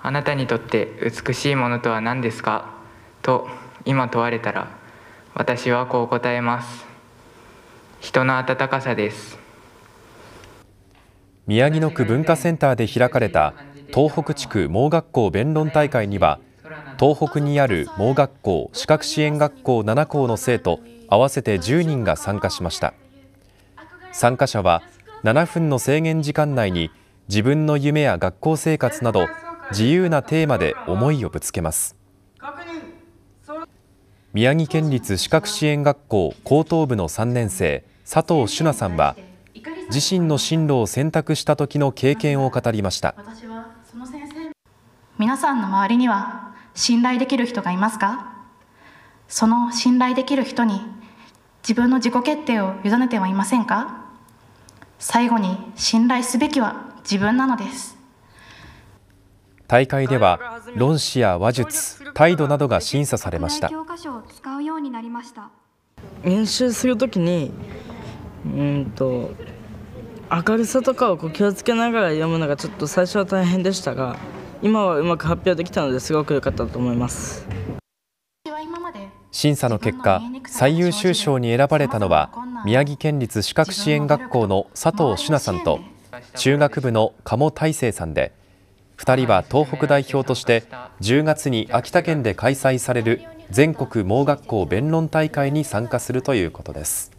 あなたにとって美しいものとは何ですかと今問われたら私はこう答えます人の温かさです宮城野区文化センターで開かれた東北地区盲学校弁論大会には東北にある盲学校視覚支援学校7校の生徒合わせて10人が参加しました参加者は7分の制限時間内に自分の夢や学校生活など自由なテーマで思いをぶつけます宮城県立視覚支援学校高等部の3年生佐藤朱奈さんは自身の進路を選択した時の経験を語りました皆さんの周りには信頼できる人がいますかその信頼できる人に自分の自己決定を委ねてはいませんか最後に信頼すべきは自分なのです大会では論旨や話術、態度などが審査されました。教科書を使ううよになりました。練習するときに、うんと明るさとかをこう気をつけながら読むのがちょっと最初は大変でしたが、今はうまく発表できたのですごく良かったと思います。審査の結果、最優秀賞に選ばれたのは宮城県立視覚支援学校の佐藤朱奈さんと中学部の鴨大成さんで。2人は東北代表として10月に秋田県で開催される全国盲学校弁論大会に参加するということです。